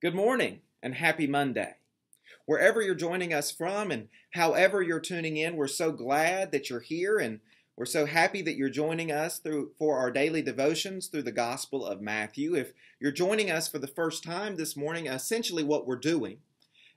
Good morning and happy Monday. Wherever you're joining us from and however you're tuning in, we're so glad that you're here and we're so happy that you're joining us through for our daily devotions through the Gospel of Matthew. If you're joining us for the first time this morning, essentially what we're doing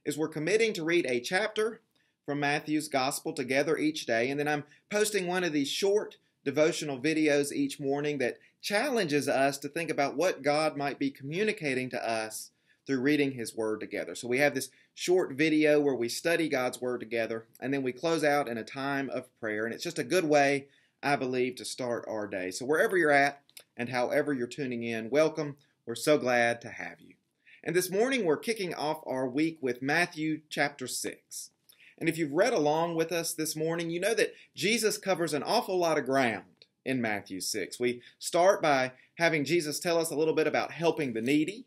is we're committing to read a chapter from Matthew's Gospel together each day and then I'm posting one of these short devotional videos each morning that challenges us to think about what God might be communicating to us through reading His Word together. So we have this short video where we study God's Word together, and then we close out in a time of prayer. And it's just a good way, I believe, to start our day. So wherever you're at and however you're tuning in, welcome. We're so glad to have you. And this morning we're kicking off our week with Matthew chapter 6. And if you've read along with us this morning, you know that Jesus covers an awful lot of ground in Matthew 6. We start by having Jesus tell us a little bit about helping the needy.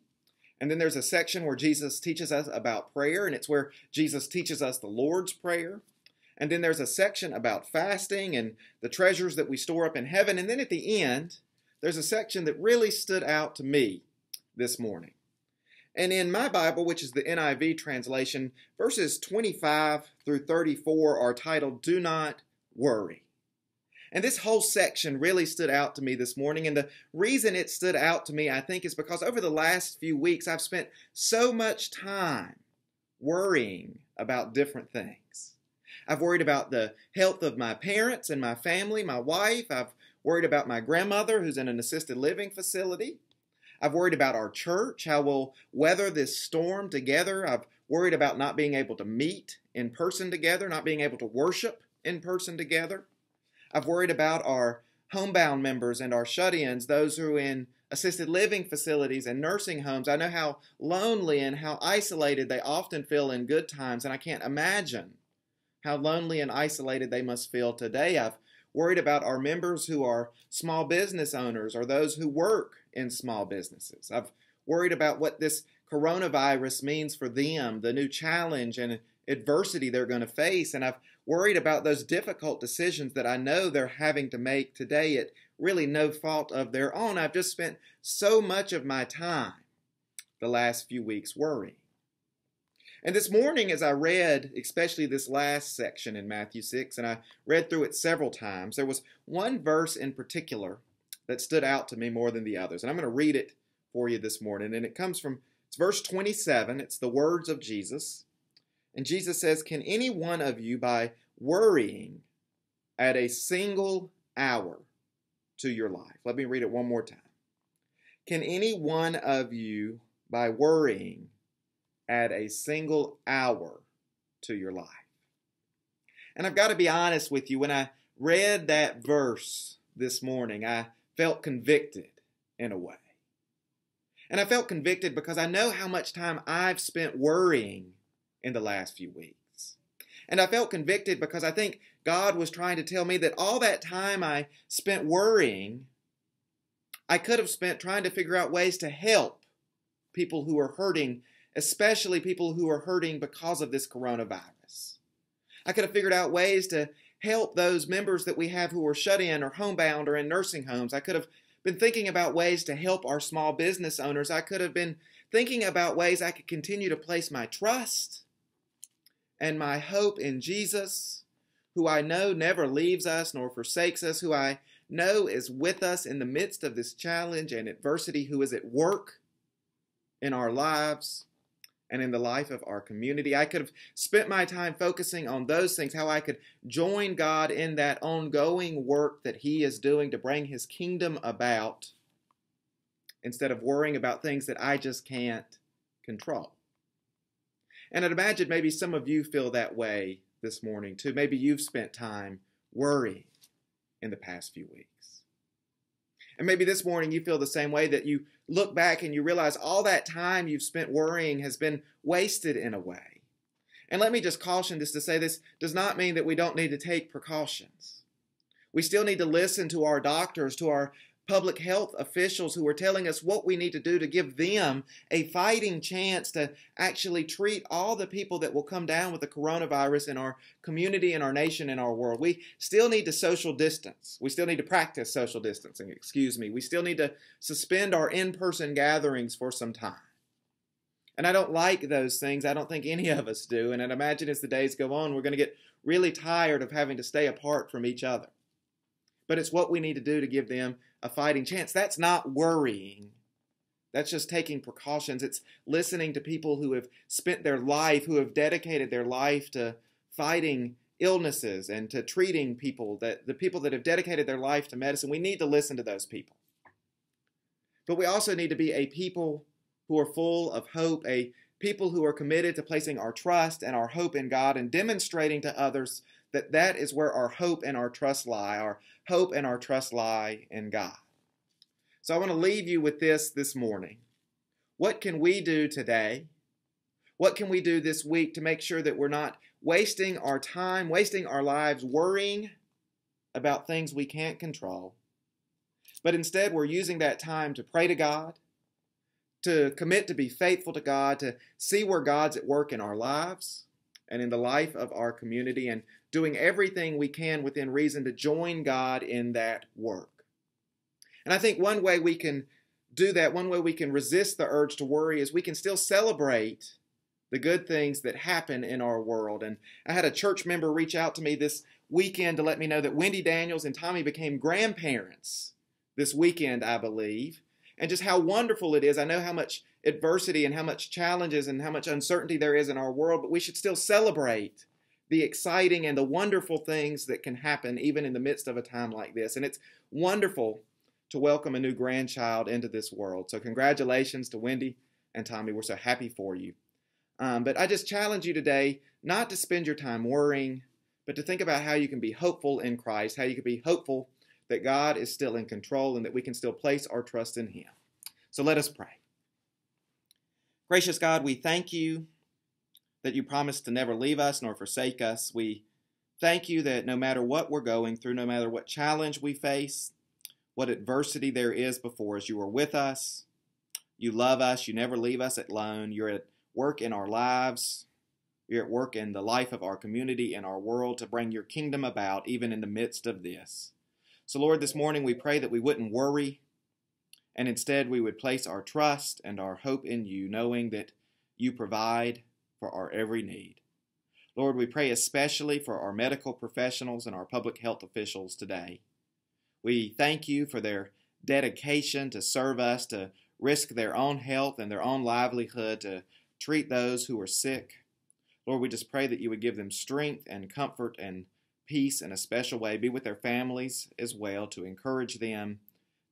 And then there's a section where Jesus teaches us about prayer, and it's where Jesus teaches us the Lord's Prayer. And then there's a section about fasting and the treasures that we store up in heaven. And then at the end, there's a section that really stood out to me this morning. And in my Bible, which is the NIV translation, verses 25 through 34 are titled, Do Not Worry. And this whole section really stood out to me this morning. And the reason it stood out to me, I think, is because over the last few weeks, I've spent so much time worrying about different things. I've worried about the health of my parents and my family, my wife. I've worried about my grandmother who's in an assisted living facility. I've worried about our church, how we'll weather this storm together. I've worried about not being able to meet in person together, not being able to worship in person together. I've worried about our homebound members and our shut ins, those who are in assisted living facilities and nursing homes. I know how lonely and how isolated they often feel in good times, and I can't imagine how lonely and isolated they must feel today. I've worried about our members who are small business owners or those who work in small businesses. I've worried about what this coronavirus means for them, the new challenge and adversity they're going to face. And I've worried about those difficult decisions that I know they're having to make today at really no fault of their own. I've just spent so much of my time the last few weeks worrying. And this morning, as I read, especially this last section in Matthew 6, and I read through it several times, there was one verse in particular that stood out to me more than the others. And I'm going to read it for you this morning. And it comes from, it's verse 27. It's the words of Jesus. And Jesus says, Can any one of you, by worrying, add a single hour to your life? Let me read it one more time. Can any one of you, by worrying, add a single hour to your life? And I've got to be honest with you, when I read that verse this morning, I felt convicted in a way. And I felt convicted because I know how much time I've spent worrying in the last few weeks. And I felt convicted because I think God was trying to tell me that all that time I spent worrying, I could have spent trying to figure out ways to help people who are hurting, especially people who are hurting because of this coronavirus. I could have figured out ways to help those members that we have who are shut in or homebound or in nursing homes. I could have been thinking about ways to help our small business owners. I could have been thinking about ways I could continue to place my trust and my hope in Jesus, who I know never leaves us nor forsakes us, who I know is with us in the midst of this challenge and adversity, who is at work in our lives and in the life of our community. I could have spent my time focusing on those things, how I could join God in that ongoing work that He is doing to bring His kingdom about instead of worrying about things that I just can't control. And I'd imagine maybe some of you feel that way this morning too. Maybe you've spent time worrying in the past few weeks. And maybe this morning you feel the same way that you look back and you realize all that time you've spent worrying has been wasted in a way. And let me just caution this to say this does not mean that we don't need to take precautions. We still need to listen to our doctors, to our public health officials who are telling us what we need to do to give them a fighting chance to actually treat all the people that will come down with the coronavirus in our community, in our nation, in our world. We still need to social distance. We still need to practice social distancing, excuse me. We still need to suspend our in person gatherings for some time. And I don't like those things. I don't think any of us do. And i imagine as the days go on, we're going to get really tired of having to stay apart from each other but it's what we need to do to give them a fighting chance. That's not worrying. That's just taking precautions. It's listening to people who have spent their life, who have dedicated their life to fighting illnesses and to treating people that the people that have dedicated their life to medicine. We need to listen to those people. But we also need to be a people who are full of hope, a people who are committed to placing our trust and our hope in God and demonstrating to others that that is where our hope and our trust lie. Our hope and our trust lie in God. So I want to leave you with this this morning. What can we do today? What can we do this week to make sure that we're not wasting our time, wasting our lives worrying about things we can't control? But instead, we're using that time to pray to God, to commit to be faithful to God, to see where God's at work in our lives, and in the life of our community and doing everything we can within reason to join God in that work. And I think one way we can do that, one way we can resist the urge to worry is we can still celebrate the good things that happen in our world. And I had a church member reach out to me this weekend to let me know that Wendy Daniels and Tommy became grandparents this weekend, I believe and just how wonderful it is. I know how much adversity and how much challenges and how much uncertainty there is in our world, but we should still celebrate the exciting and the wonderful things that can happen even in the midst of a time like this. And it's wonderful to welcome a new grandchild into this world. So, congratulations to Wendy and Tommy. We're so happy for you. Um, but I just challenge you today not to spend your time worrying, but to think about how you can be hopeful in Christ, how you can be hopeful that God is still in control and that we can still place our trust in Him. So let us pray. Gracious God, we thank you that you promised to never leave us nor forsake us. We thank you that no matter what we're going through, no matter what challenge we face, what adversity there is before us, you are with us. You love us. You never leave us alone. You're at work in our lives. You're at work in the life of our community and our world to bring your kingdom about, even in the midst of this. So, Lord, this morning we pray that we wouldn't worry and instead we would place our trust and our hope in you, knowing that you provide for our every need. Lord, we pray especially for our medical professionals and our public health officials today. We thank you for their dedication to serve us, to risk their own health and their own livelihood to treat those who are sick. Lord, we just pray that you would give them strength and comfort and peace in a special way. Be with their families as well to encourage them,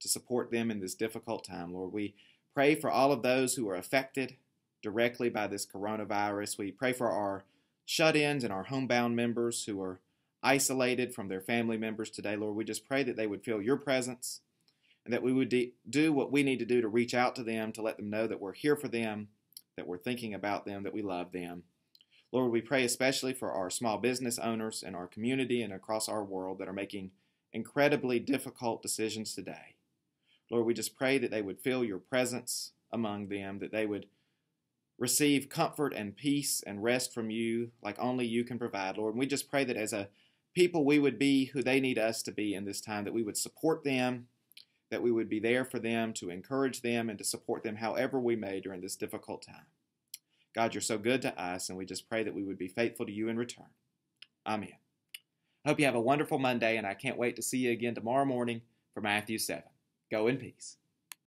to support them in this difficult time, Lord. We pray for all of those who are affected directly by this coronavirus. We pray for our shut ins and our homebound members who are isolated from their family members today, Lord. We just pray that they would feel your presence and that we would de- do what we need to do to reach out to them, to let them know that we're here for them, that we're thinking about them, that we love them. Lord, we pray especially for our small business owners in our community and across our world that are making incredibly difficult decisions today. Lord, we just pray that they would feel your presence among them, that they would receive comfort and peace and rest from you like only you can provide, Lord. And we just pray that as a people, we would be who they need us to be in this time, that we would support them, that we would be there for them, to encourage them, and to support them however we may during this difficult time. God, you're so good to us, and we just pray that we would be faithful to you in return. Amen. I hope you have a wonderful Monday, and I can't wait to see you again tomorrow morning for Matthew 7. Go in peace.